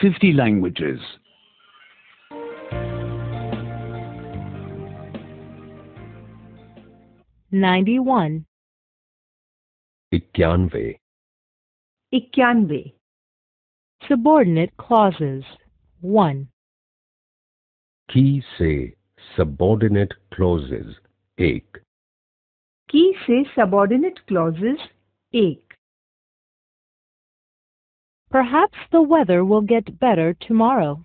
50 languages. Ninety-one. Ikyanve. Ikyanve. Subordinate clauses. 1. Ki say subordinate clauses. 1. Ki say subordinate clauses. 1. Perhaps the weather will get better tomorrow.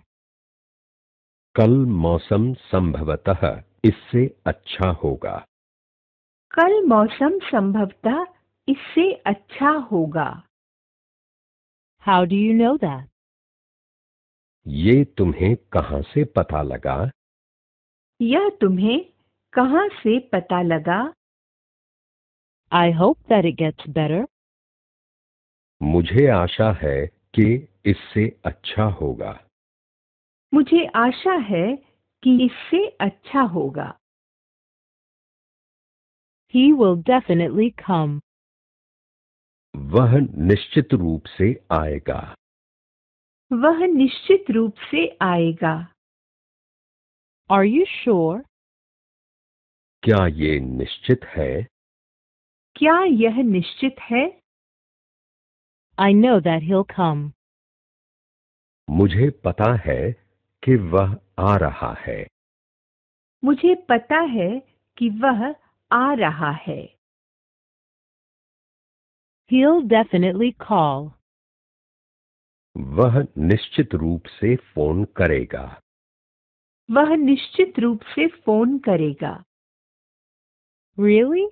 कल मौसम sambhavatah इससे अच्छा होगा कल मौसम संभवतः इससे अच्छा होगा How do you know that? ये तुम्हें कहाँ से पता लगा यह तुम्हें कहाँ से पता लगा I hope that it gets better. मुझे आशा है कि इससे अच्छा होगा मुझे आशा है कि इससे अच्छा होगा He will definitely come. वह निश्चित रूप से आएगा वह निश्चित रूप से आएगा Are you sure? क्या ये निश्चित है क्या यह निश्चित है I know that he'll come. मुझे पता है कि वह आ रहा है मुझे पता है कि वह आ रहा है He'll definitely call. वह निश्चित रूप से फोन करेगा वह निश्चित रूप से फोन करेगा Really?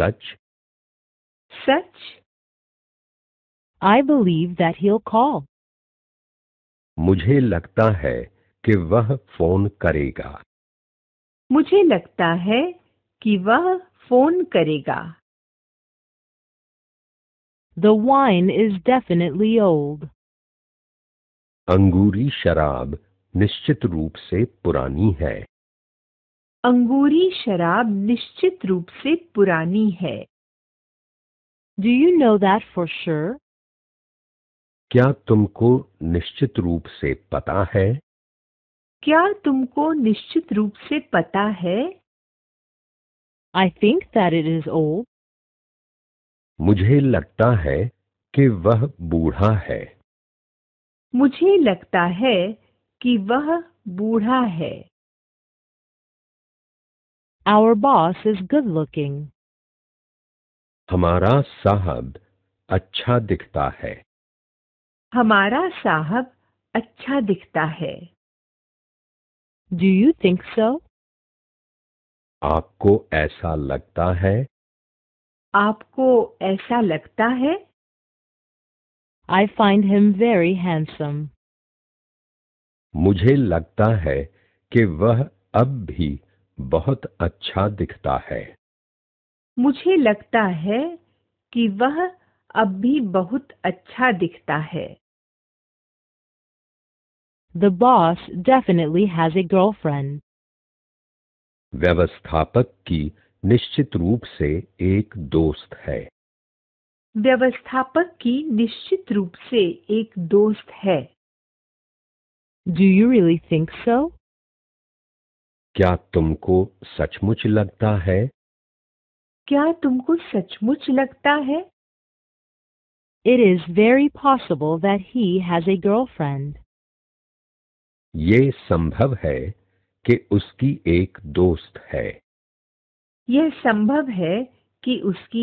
सच सच I believe that he call मुझे लगता है कि वह फोन करेगा मुझे लगता है कि वह फोन करेगा The wine is definitely old. अंगूरी शराब निश्चित रूप से पुरानी है अंगूरी शराब निश्चित रूप से पुरानी है Do you know that for sure? क्या तुमको निश्चित रूप से पता है क्या तुमको निश्चित रूप से पता है I think that it is ओ मुझे लगता है कि वह बूढ़ा है मुझे लगता है कि वह बूढ़ा है our boss is good looking हमारा साहब अच्छा दिखता है हमारा साहब अच्छा दिखता है डू यू थिंक सो आपको ऐसा लगता है आपको ऐसा लगता है I find him very handsome मुझे लगता है कि वह अब भी बहुत अच्छा दिखता है मुझे लगता है कि वह अब भी बहुत अच्छा दिखता है the boss definitely has a girlfriend व्यवस्थापक की निश्चित रूप से एक दोस्त है व्यवस्थापक की निश्चित रूप से एक दोस्त है Do you really think so? क्या तुमको सचमुच लगता है क्या तुमको सचमुच लगता है It is very possible that he has a girlfriend. ये संभव है कि उसकी एक दोस्त है यह संभव है कि उसकी